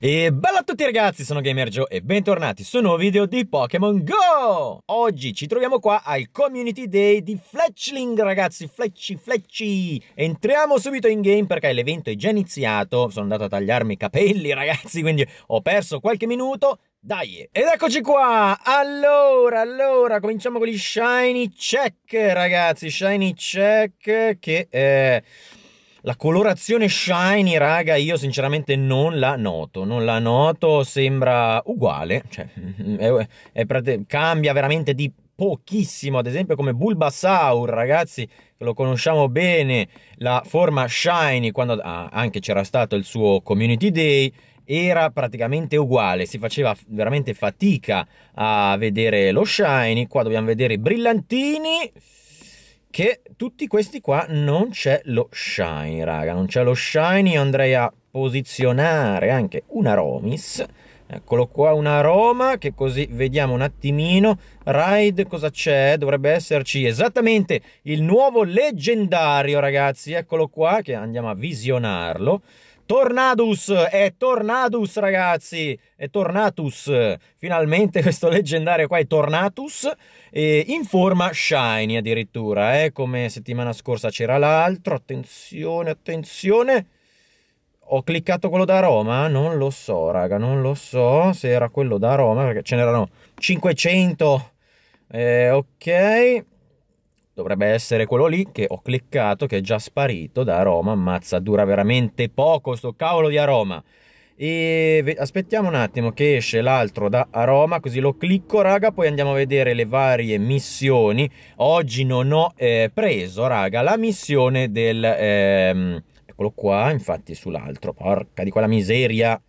E bella a tutti ragazzi, sono GamerGio e bentornati su un nuovo video di Pokémon GO! Oggi ci troviamo qua al Community Day di Fletchling ragazzi, Fletchy, Fletchy! Entriamo subito in game perché l'evento è già iniziato, sono andato a tagliarmi i capelli ragazzi, quindi ho perso qualche minuto, dai, ed eccoci qua! Allora, allora, cominciamo con gli Shiny Check, ragazzi. Shiny Check che... è eh, la colorazione shiny, raga, io sinceramente non la noto, non la noto, sembra uguale, cioè, mm, è, è, è, cambia veramente di pochissimo, ad esempio come Bulbasaur, ragazzi, lo conosciamo bene, la forma shiny, quando ah, anche c'era stato il suo community day, era praticamente uguale, si faceva veramente fatica a vedere lo shiny, qua dobbiamo vedere i brillantini che tutti questi qua non c'è lo shiny, raga, non c'è lo shiny, andrei a posizionare anche un Aromis, Eccolo qua, un Aroma, che così vediamo un attimino. Ride cosa c'è? Dovrebbe esserci esattamente il nuovo leggendario, ragazzi. Eccolo qua, che andiamo a visionarlo. Tornadus, è Tornadus ragazzi, è Tornatus, finalmente questo leggendario qua è Tornatus, e in forma shiny addirittura, eh? come settimana scorsa c'era l'altro, attenzione, attenzione, ho cliccato quello da Roma? Non lo so raga, non lo so se era quello da Roma, perché ce n'erano 500, eh, ok... Dovrebbe essere quello lì che ho cliccato, che è già sparito da Aroma. Ammazza, dura veramente poco sto cavolo di Aroma. E aspettiamo un attimo che esce l'altro da Aroma, così lo clicco, raga. Poi andiamo a vedere le varie missioni. Oggi non ho eh, preso, raga, la missione del... Ehm, eccolo qua, infatti sull'altro. Porca di quella miseria.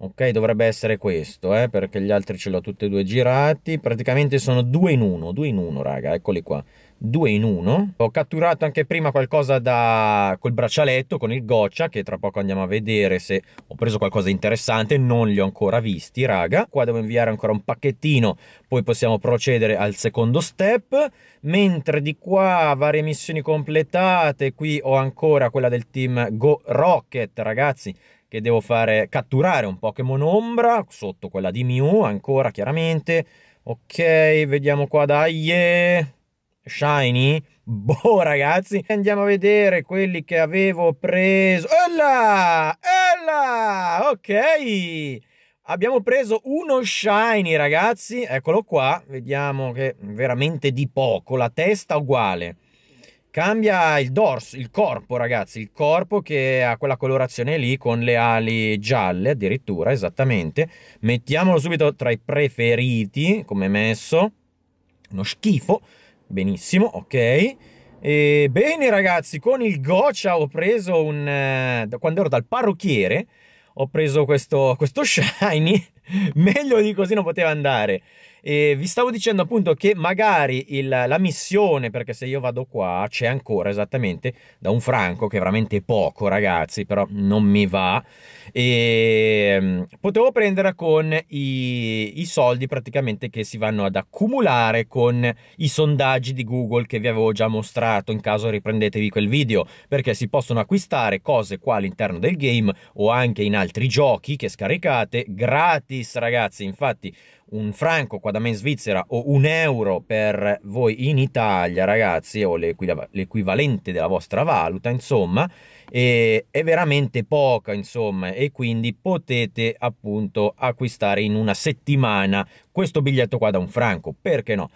Ok, dovrebbe essere questo, eh, perché gli altri ce l'ho tutti e due girati. Praticamente sono due in uno, due in uno, raga, eccoli qua due in uno. Ho catturato anche prima qualcosa da col braccialetto, con il goccia, che tra poco andiamo a vedere se ho preso qualcosa di interessante, non li ho ancora visti, raga. Qua devo inviare ancora un pacchettino, poi possiamo procedere al secondo step, mentre di qua varie missioni completate, qui ho ancora quella del team Go Rocket, ragazzi, che devo fare catturare un Pokémon ombra sotto quella di Mew ancora chiaramente ok vediamo qua dai yeah shiny? Boh, ragazzi, andiamo a vedere quelli che avevo preso. Ella! Ella! Ok! Abbiamo preso uno shiny, ragazzi. Eccolo qua. Vediamo che veramente di poco. La testa uguale. Cambia il dorso, il corpo, ragazzi. Il corpo che ha quella colorazione lì con le ali gialle, addirittura, esattamente. Mettiamolo subito tra i preferiti, come messo. Uno schifo Benissimo, ok. E bene ragazzi, con il goccia ho preso un... Eh, quando ero dal parrucchiere ho preso questo, questo shiny meglio di così non poteva andare. E vi stavo dicendo appunto che magari il, la missione, perché se io vado qua c'è ancora esattamente da un franco, che è veramente poco ragazzi, però non mi va, e mm, potevo prendere con i, i soldi praticamente che si vanno ad accumulare con i sondaggi di Google che vi avevo già mostrato, in caso riprendetevi quel video, perché si possono acquistare cose qua all'interno del game o anche in altri giochi che scaricate gratis gratis ragazzi, infatti un franco qua da me in Svizzera o un euro per voi in Italia ragazzi o l'equivalente della vostra valuta insomma e è veramente poca insomma e quindi potete appunto acquistare in una settimana questo biglietto qua da un franco perché no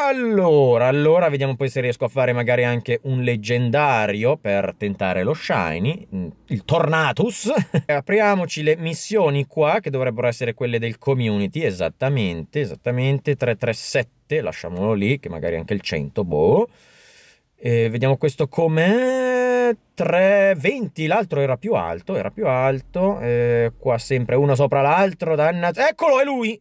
allora, allora, vediamo poi se riesco a fare magari anche un leggendario per tentare lo shiny, mm, il Tornatus. Apriamoci le missioni qua, che dovrebbero essere quelle del community, esattamente, esattamente, 337, lasciamolo lì, che magari anche il 100, boh. E vediamo questo com'è 3,20, l'altro era più alto, era più alto, eh, qua sempre uno sopra l'altro, danna... Eccolo, è lui!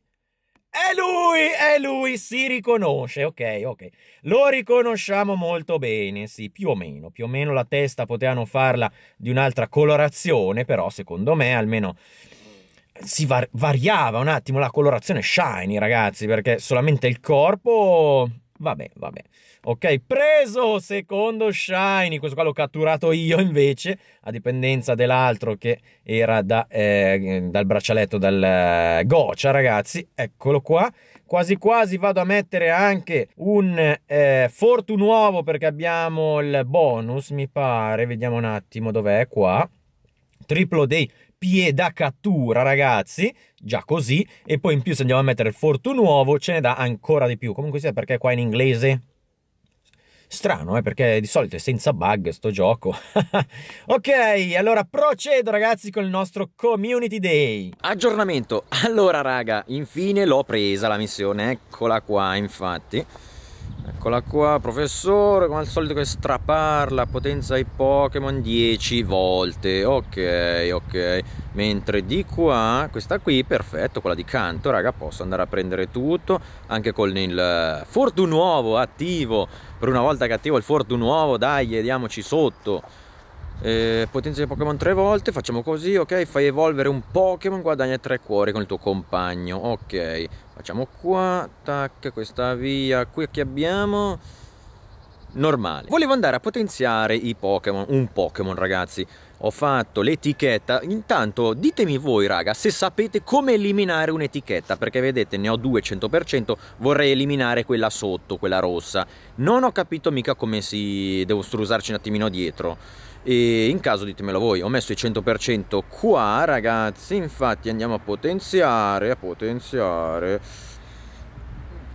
È lui, è lui, si riconosce, ok, ok. Lo riconosciamo molto bene, sì, più o meno, più o meno la testa potevano farla di un'altra colorazione, però secondo me almeno si var variava un attimo la colorazione shiny, ragazzi, perché solamente il corpo Vabbè, vabbè. Ok, preso secondo Shiny. Questo qua l'ho catturato io invece, a dipendenza dell'altro che era da, eh, dal braccialetto dal eh, Goccia, ragazzi. Eccolo qua. Quasi quasi vado a mettere anche un eh, Fortu nuovo perché abbiamo il bonus, mi pare. Vediamo un attimo dov'è qua. Triplo dei piedi da cattura, ragazzi già così, e poi in più se andiamo a mettere il fortu nuovo ce ne dà ancora di più, comunque sia perché qua in inglese... Strano, eh, perché di solito è senza bug sto gioco. ok, allora procedo ragazzi con il nostro Community Day. Aggiornamento. Allora raga, infine l'ho presa la missione, eccola qua infatti. Eccola qua, professore, come al solito che straparla, potenza ai Pokémon 10 volte, ok, ok. Mentre di qua, questa qui, perfetto, quella di canto, raga, posso andare a prendere tutto, anche con il eh, Fortu nuovo attivo, per una volta che attivo il Fortu nuovo, dai, diamoci sotto eh, potenza di Pokémon tre volte, facciamo così, ok, fai evolvere un Pokémon, guadagna tre cuori con il tuo compagno, ok, facciamo qua, tac, questa via, qui che abbiamo, normale. Volevo andare a potenziare i Pokémon, un Pokémon ragazzi, ho fatto l'etichetta, intanto ditemi voi raga se sapete come eliminare un'etichetta, perché vedete ne ho 200%, vorrei eliminare quella sotto, quella rossa, non ho capito mica come si, devo strusarci un attimino dietro e in caso ditemelo voi ho messo il 100% qua ragazzi infatti andiamo a potenziare a potenziare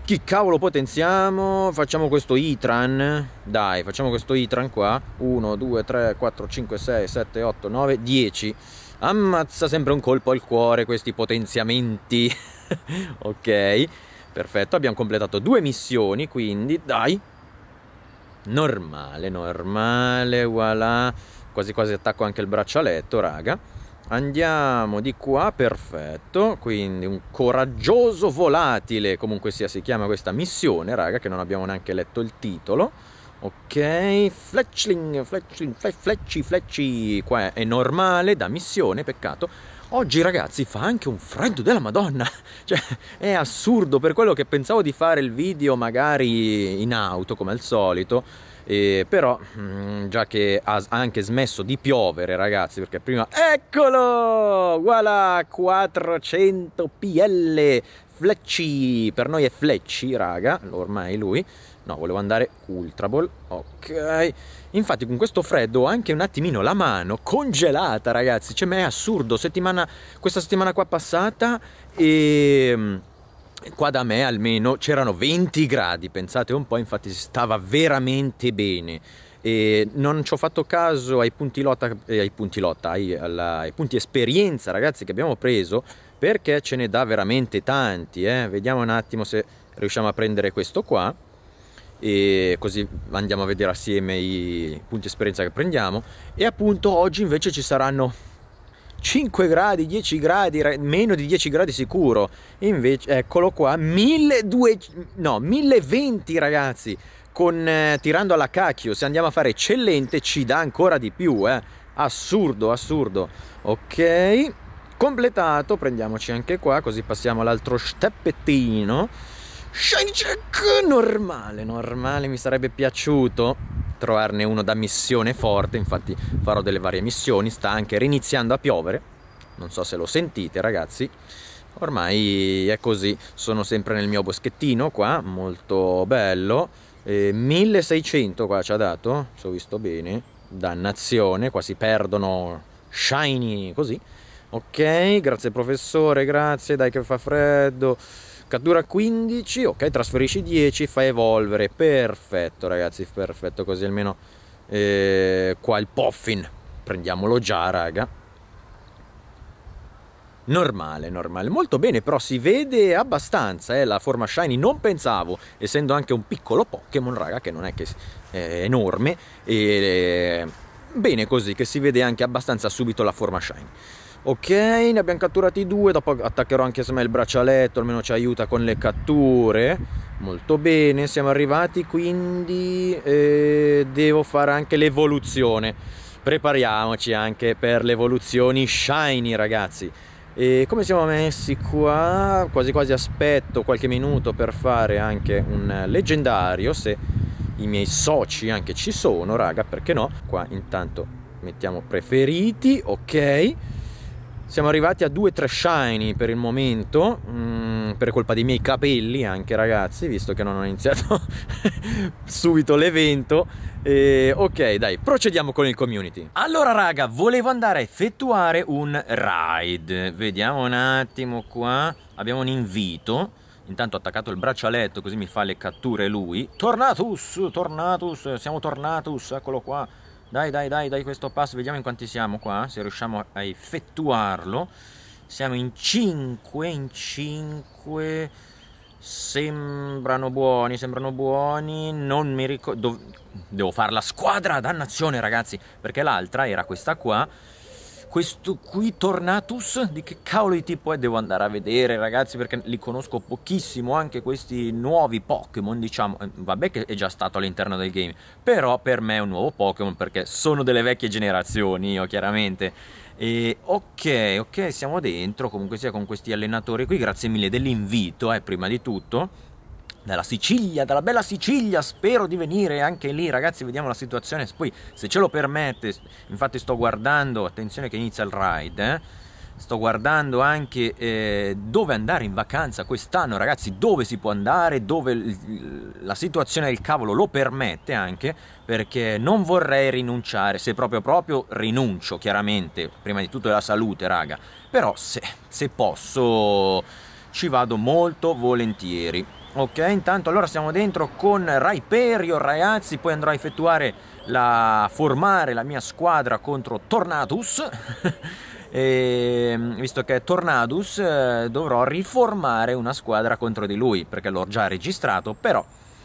chi cavolo potenziamo facciamo questo itran dai facciamo questo itran qua 1 2 3 4 5 6 7 8 9 10 ammazza sempre un colpo al cuore questi potenziamenti ok perfetto abbiamo completato due missioni quindi dai normale, normale, voilà, quasi quasi attacco anche il braccialetto, raga. Andiamo di qua, perfetto, quindi un coraggioso volatile, comunque sia si chiama questa missione, raga, che non abbiamo neanche letto il titolo. Ok, Fletchling, Fletchling, Fletchi, Fletchi, qua è normale, da missione, peccato. Oggi ragazzi fa anche un freddo della madonna, cioè è assurdo per quello che pensavo di fare il video magari in auto come al solito, eh, però mh, mm, già che ha anche smesso di piovere ragazzi perché prima eccolo voilà 400 pl flecci per noi è flecci raga ormai lui No, volevo andare Ultra Ball. Ok. Infatti con questo freddo ho anche un attimino la mano congelata, ragazzi. Cioè, ma è assurdo. Settimana, questa settimana qua passata e... Ehm, qua da me almeno c'erano 20 gradi, pensate un po', infatti stava veramente bene. E non ci ho fatto caso ai punti lotta, eh, ai punti lotta, ai, alla, ai punti esperienza, ragazzi, che abbiamo preso, perché ce ne dà veramente tanti. Eh? Vediamo un attimo se riusciamo a prendere questo qua e così andiamo a vedere assieme i punti esperienza che prendiamo e appunto oggi invece ci saranno 5 gradi, 10 gradi, meno di 10 gradi sicuro. Invece, eccolo qua, 1200, no, 1020 ragazzi, con, eh, tirando alla cacchio, se andiamo a fare eccellente ci dà ancora di più, eh. Assurdo, assurdo. Ok, completato, prendiamoci anche qua, così passiamo all'altro steppettino Shiny Jack normale, normale, mi sarebbe piaciuto trovarne uno da missione forte, infatti farò delle varie missioni, sta anche riniziando a piovere, non so se lo sentite ragazzi, ormai è così, sono sempre nel mio boschettino qua, molto bello, eh, 1600 qua ci ha dato, se ho visto bene, dannazione, qua si perdono shiny così, ok, grazie professore, grazie, dai che fa freddo, cattura 15 ok trasferisci 10 fa evolvere perfetto ragazzi perfetto così almeno eh, qua il poffin prendiamolo già raga normale normale molto bene però si vede abbastanza eh, la forma shiny non pensavo essendo anche un piccolo Pokémon raga che non è che è enorme e eh, bene così che si vede anche abbastanza subito la forma shiny Ok, ne abbiamo catturati due, dopo attaccherò anche me il braccialetto, almeno ci aiuta con le catture. Molto bene, siamo arrivati, quindi eh, devo fare anche l'evoluzione. Prepariamoci anche per le evoluzioni shiny, ragazzi. E come siamo messi qua? Quasi quasi aspetto qualche minuto per fare anche un leggendario, se i miei soci anche ci sono, raga, perché no? Qua intanto mettiamo preferiti, ok. Siamo arrivati a 2-3 shiny per il momento, mh, mm, per colpa dei miei capelli anche ragazzi, visto che non ho iniziato subito l'evento. E, ok dai, procediamo con il community. Allora raga, volevo andare a effettuare un ride. Vediamo un attimo qua, abbiamo un invito. Intanto ho attaccato il braccialetto così mi fa le catture lui. Tornatus, Tornatus, siamo Tornatus, eccolo qua. Dai, dai, dai, dai questo passo, vediamo in quanti siamo qua, se riusciamo a effettuarlo. Siamo in 5, in 5 sembrano buoni, sembrano buoni, non mi ricordo, devo fare la squadra, dannazione ragazzi, perché l'altra era questa qua, questo qui Tornatus, di che cavolo di tipo è? Devo andare a vedere ragazzi perché li conosco pochissimo, anche questi nuovi Pokémon diciamo, eh, vabbè che è già stato all'interno del game, però per me è un nuovo Pokémon perché sono delle vecchie generazioni io chiaramente. E ok, ok, siamo dentro comunque sia con questi allenatori qui, grazie mille dell'invito eh, prima di tutto dalla Sicilia, dalla bella Sicilia, spero di venire anche lì, ragazzi, vediamo la situazione, poi se ce lo permette, infatti sto guardando, attenzione che inizia il ride, eh? sto guardando anche eh, dove andare in vacanza quest'anno, ragazzi, dove si può andare, dove la situazione del cavolo lo permette anche, perché non vorrei rinunciare, se proprio proprio rinuncio, chiaramente, prima di tutto è la salute, raga, però se, se posso ci vado molto volentieri. Ok, intanto allora siamo dentro con Raiperio ragazzi, poi andrò a effettuare la formare la mia squadra contro Tornadus. e, visto che è Tornadus eh, dovrò riformare una squadra contro di lui perché l'ho già registrato, però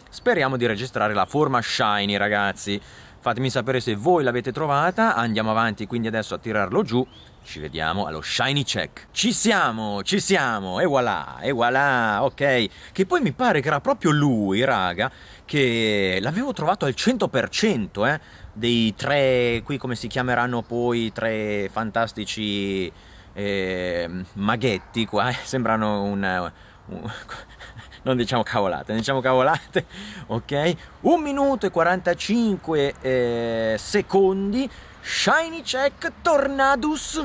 speriamo di registrare la forma Shiny ragazzi. Fatemi sapere se voi l'avete trovata, andiamo avanti quindi adesso a tirarlo giù ci vediamo allo shiny check. Ci siamo, ci siamo, e voilà, e voilà, ok. Che poi mi pare che era proprio lui, raga, che l'avevo trovato al 100%, eh, dei tre, qui come si chiameranno poi, tre fantastici eh, maghetti qua, eh, sembrano un... non diciamo cavolate, non diciamo cavolate, ok? Un minuto e 45 eh, secondi, Shiny Check Tornadus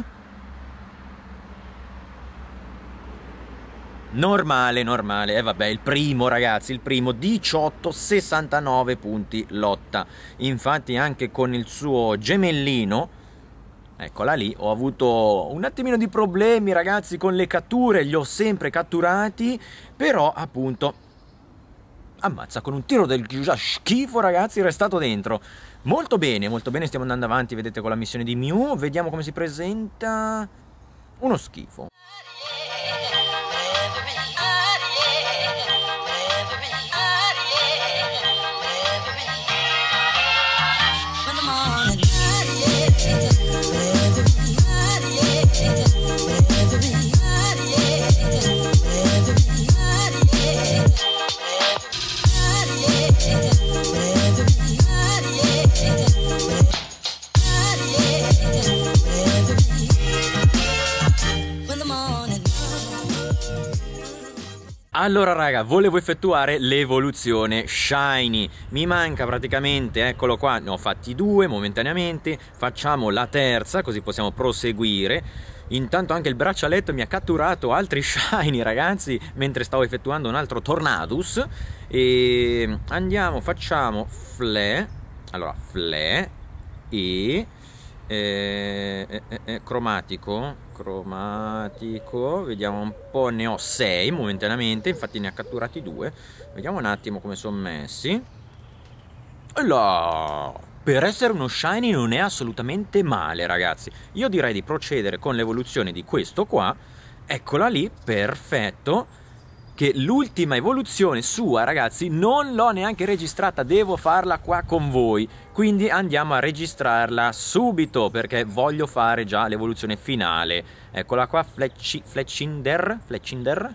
Normale, normale, e eh, vabbè, il primo ragazzi, il primo 18, 69 punti lotta. Infatti anche con il suo gemellino, Eccola lì, ho avuto un attimino di problemi ragazzi con le catture, li ho sempre catturati, però appunto ammazza con un tiro del Giusa schifo ragazzi è restato dentro molto bene molto bene stiamo andando avanti vedete con la missione di Mew vediamo come si presenta uno schifo Allora raga, volevo effettuare l'evoluzione Shiny Mi manca praticamente, eccolo qua, ne ho fatti due momentaneamente Facciamo la terza, così possiamo proseguire Intanto anche il braccialetto mi ha catturato altri Shiny ragazzi Mentre stavo effettuando un altro Tornadus E andiamo, facciamo Fle Allora, Fle E eh, eh, eh, eh Cromatico cromatico vediamo un po' ne ho 6 momentaneamente infatti ne ha catturati 2 vediamo un attimo come sono messi allora per essere uno shiny non è assolutamente male ragazzi io direi di procedere con l'evoluzione di questo qua eccola lì perfetto che l'ultima evoluzione sua, ragazzi, non l'ho neanche registrata, devo farla qua con voi. Quindi andiamo a registrarla subito perché voglio fare già l'evoluzione finale. Eccola qua, Fletch, Fletchinder, Fletchinder.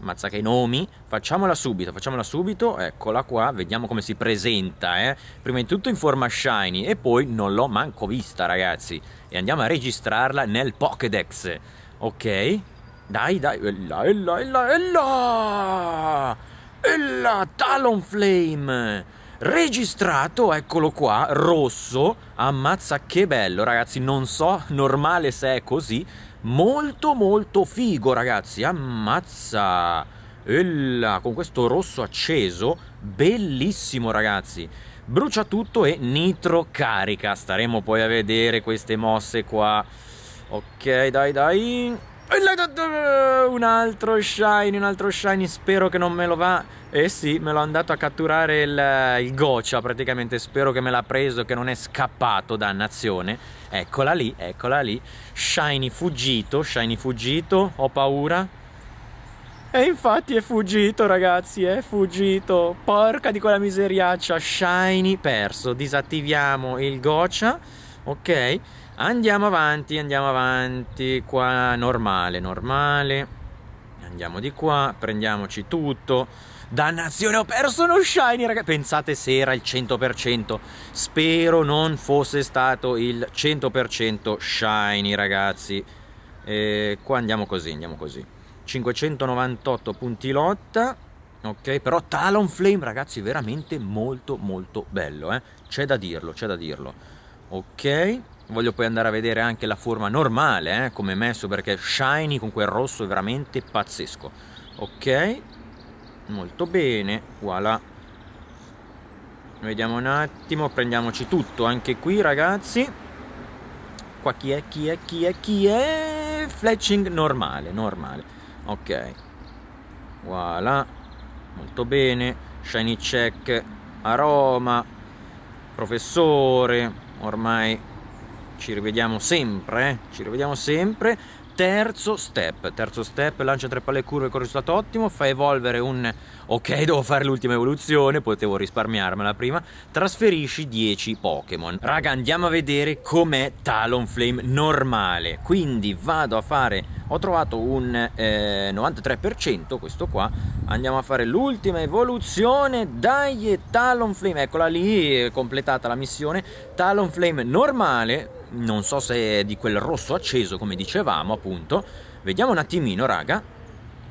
Mazza che i nomi, facciamola subito, facciamola subito, eccola qua, vediamo come si presenta, eh. Prima di tutto in forma shiny e poi non l'ho manco vista, ragazzi. E andiamo a registrarla nel Pokédex. Ok, dai, dai, ella, eh, ella, eh, ella, eh, ella! Ella, Talonflame! Registrato, eccolo qua, rosso. Ammazza che bello, ragazzi. Non so, normale se è così. Molto, molto figo, ragazzi. Ammazza! Ella, con questo rosso acceso. Bellissimo, ragazzi brucia tutto e nitro carica staremo poi a vedere queste mosse qua ok dai dai un altro shiny, un altro shiny, spero che non me lo va. Eh sì, me l'ho andato a catturare il, il goccia praticamente, spero che me l'ha preso, che non è scappato, dannazione. Eccola lì, eccola lì. Shiny fuggito, shiny fuggito, ho paura. E infatti è fuggito ragazzi, è fuggito. Porca di quella miseriaccia, shiny perso. Disattiviamo il goccia ok andiamo avanti andiamo avanti qua normale normale andiamo di qua prendiamoci tutto dannazione ho perso uno shiny ragazzi pensate se era il 100% spero non fosse stato il 100% shiny ragazzi e qua andiamo così andiamo così 598 punti lotta ok però Talonflame ragazzi veramente molto molto bello eh? c'è da dirlo c'è da dirlo ok voglio poi andare a vedere anche la forma normale eh, come messo perché shiny con quel rosso è veramente pazzesco ok molto bene voilà vediamo un attimo prendiamoci tutto anche qui ragazzi qua chi è chi è chi è chi è fletching normale normale ok voilà molto bene shiny check aroma professore ormai ci rivediamo sempre, eh? ci rivediamo sempre. Terzo step, terzo step, lancia tre palle curve con risultato ottimo, fa evolvere un ok, devo fare l'ultima evoluzione, potevo risparmiarmela prima, trasferisci 10 Pokémon. Raga, andiamo a vedere com'è Talonflame normale. Quindi vado a fare, ho trovato un eh, 93%, questo qua, andiamo a fare l'ultima evoluzione dai Talonflame eccola lì completata la missione Talonflame normale non so se è di quel rosso acceso come dicevamo appunto vediamo un attimino raga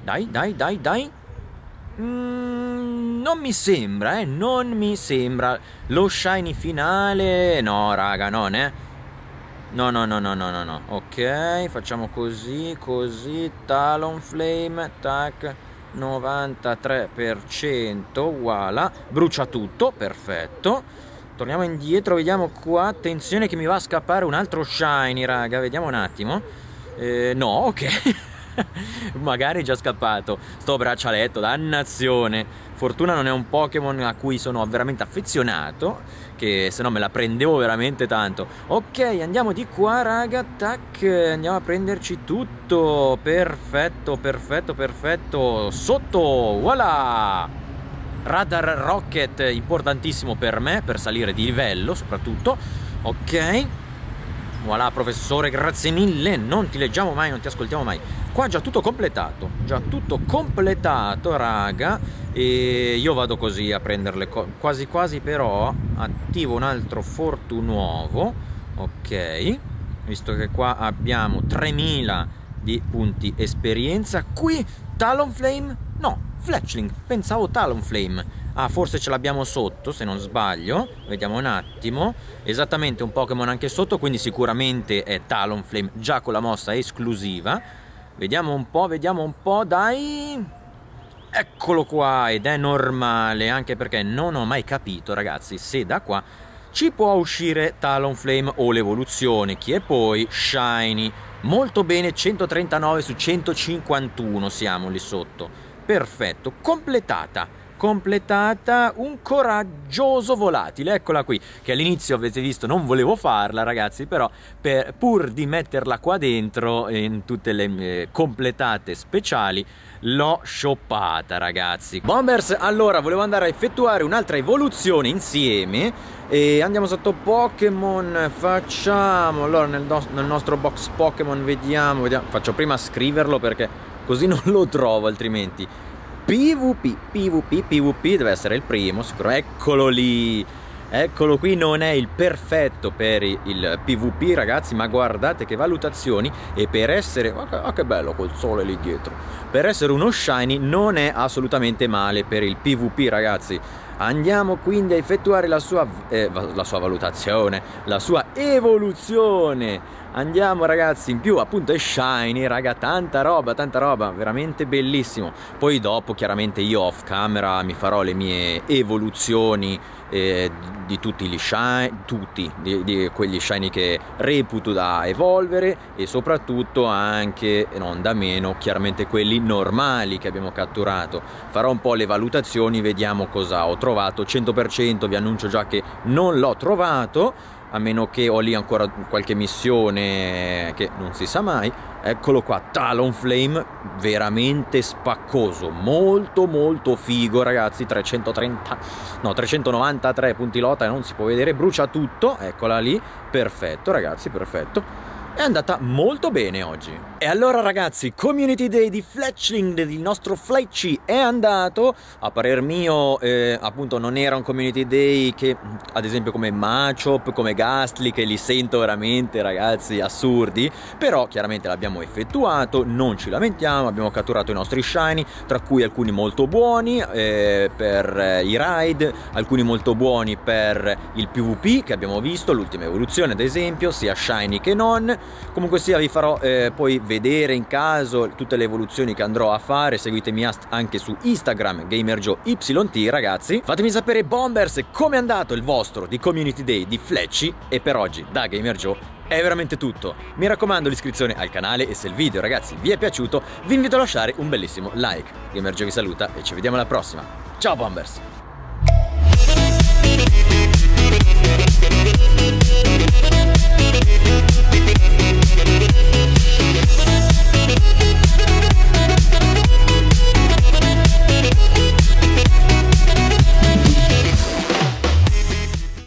dai dai dai dai mm, non mi sembra eh non mi sembra lo shiny finale no raga non è eh. No, no, no, no, no, no, no. Ok, facciamo così, così, Talonflame, tac. 93% voilà brucia tutto perfetto torniamo indietro vediamo qua attenzione che mi va a scappare un altro shiny raga vediamo un attimo eh, no ok magari è già scappato sto braccialetto dannazione fortuna non è un Pokémon a cui sono veramente affezionato che se no me la prendevo veramente tanto. Ok, andiamo di qua, raga, tac, andiamo a prenderci tutto. Perfetto, perfetto, perfetto. Sotto, voilà! Radar Rocket, importantissimo per me, per salire di livello soprattutto. Ok. Voilà, professore, grazie mille. Non ti leggiamo mai, non ti ascoltiamo mai qua già tutto completato già tutto completato raga e io vado così a prenderle quasi quasi però attivo un altro fortu nuovo ok visto che qua abbiamo 3000 di punti esperienza qui Talonflame no Fletchling pensavo Talonflame Ah, forse ce l'abbiamo sotto, se non sbaglio. Vediamo un attimo. Esattamente un Pokémon anche sotto, quindi sicuramente è Talonflame, già con la mossa esclusiva. Vediamo un po', vediamo un po', dai... Eccolo qua, ed è normale, anche perché non ho mai capito, ragazzi, se da qua ci può uscire Talonflame o l'evoluzione, chi è poi Shiny. Molto bene, 139 su 151 siamo lì sotto. Perfetto, completata completata un coraggioso volatile, eccola qui, che all'inizio avete visto non volevo farla ragazzi, però per, pur di metterla qua dentro in tutte le eh, completate speciali l'ho shoppata ragazzi. Bombers, allora volevo andare a effettuare un'altra evoluzione insieme e andiamo sotto Pokémon, facciamo, allora nel, no nel nostro box Pokémon vediamo, vediamo, faccio prima scriverlo perché così non lo trovo altrimenti. PvP, PvP, PvP deve essere il primo, sicuro. Eccolo lì. Eccolo qui, non è il perfetto per il PvP ragazzi, ma guardate che valutazioni e per essere... Ah che bello col sole lì dietro! Per essere uno shiny non è assolutamente male per il PvP ragazzi. Andiamo quindi a effettuare la sua, eh, la sua valutazione, la sua evoluzione. Andiamo ragazzi, in più appunto è shiny, raga, tanta roba, tanta roba, veramente bellissimo. Poi dopo chiaramente io off camera mi farò le mie evoluzioni eh, di tutti gli shiny, tutti di, di quegli shiny che reputo da evolvere e soprattutto anche non da meno chiaramente quelli normali che abbiamo catturato. Farò un po' le valutazioni, vediamo cosa ho trovato. 100% vi annuncio già che non l'ho trovato a meno che ho lì ancora qualche missione che non si sa mai Eccolo qua, Talonflame, veramente spaccoso, molto molto figo ragazzi, 330, no 393 punti lotta, non si può vedere, brucia tutto, eccola lì, perfetto ragazzi, perfetto. È andata molto bene oggi. E allora ragazzi, Community Day di Fletchling, il nostro Fletchy è andato, a parer mio eh, appunto non era un Community Day che ad esempio come Machop, come Gastly, che li sento veramente ragazzi assurdi, però chiaramente l'abbiamo effettuato, non ci lamentiamo, abbiamo catturato i nostri shiny, tra cui alcuni molto buoni eh, per eh, i Ride, alcuni molto buoni per il PvP che abbiamo visto, l'ultima evoluzione ad esempio, sia shiny che non, comunque sia vi farò eh, poi vedere in caso tutte le evoluzioni che andrò a fare seguitemi anche su Instagram GamerJoeYT ragazzi fatemi sapere Bombers come è andato il vostro di Community Day di Fletchy. e per oggi da GamerJoe è veramente tutto. Mi raccomando l'iscrizione al canale e se il video ragazzi vi è piaciuto vi invito a lasciare un bellissimo like. GamerJoe vi saluta e ci vediamo alla prossima. Ciao Bombers! We'll Thank you.